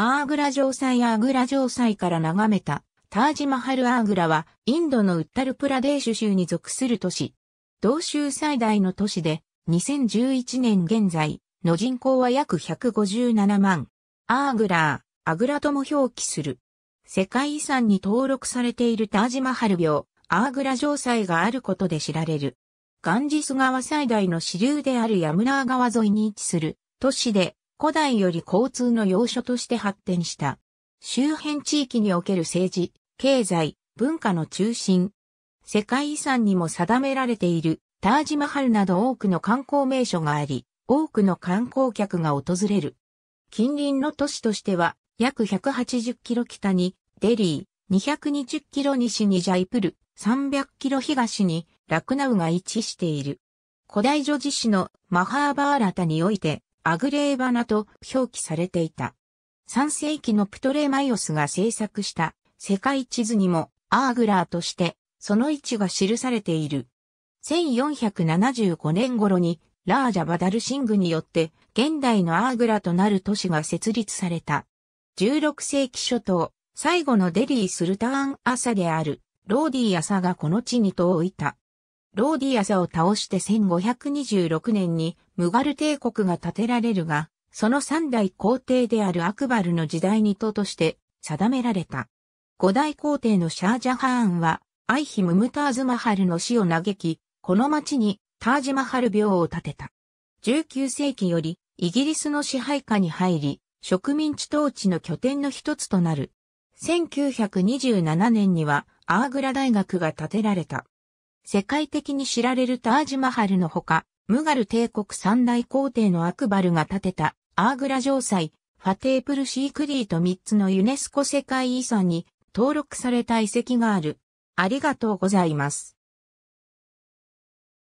アーグラ城塞アーグラ城塞から眺めたタージマハルアーグラはインドのウッタルプラデーシュ州に属する都市。同州最大の都市で2011年現在の人口は約157万。アーグラー、アグラとも表記する。世界遺産に登録されているタージマハル廟、アーグラ城塞があることで知られる。ガンジス川最大の支流であるヤムナー川沿いに位置する都市で古代より交通の要所として発展した。周辺地域における政治、経済、文化の中心。世界遺産にも定められているタージマハルなど多くの観光名所があり、多くの観光客が訪れる。近隣の都市としては、約180キロ北にデリー、220キロ西にジャイプル、300キロ東にラクナウが位置している。古代女子史のマハーバーラタにおいて、アグレーバナと表記されていた。3世紀のプトレマイオスが制作した世界地図にもアーグラーとしてその位置が記されている。1475年頃にラージャ・バダルシングによって現代のアーグラとなる都市が設立された。16世紀初頭、最後のデリー・スルターン・アサであるローディー・アサがこの地に遠いた。ローディアザを倒して1526年にムガル帝国が建てられるが、その三代皇帝であるアクバルの時代に党として定められた。五代皇帝のシャージャハーンは、アイヒムムターズマハルの死を嘆き、この町にタージマハル廟を建てた。19世紀よりイギリスの支配下に入り、植民地統治の拠点の一つとなる。1927年にはアーグラ大学が建てられた。世界的に知られるタージマハルのほか、ムガル帝国三大皇帝のアクバルが建てたアーグラ城塞、ファテープルシークリーと3つのユネスコ世界遺産に登録された遺跡がある。ありがとうございます。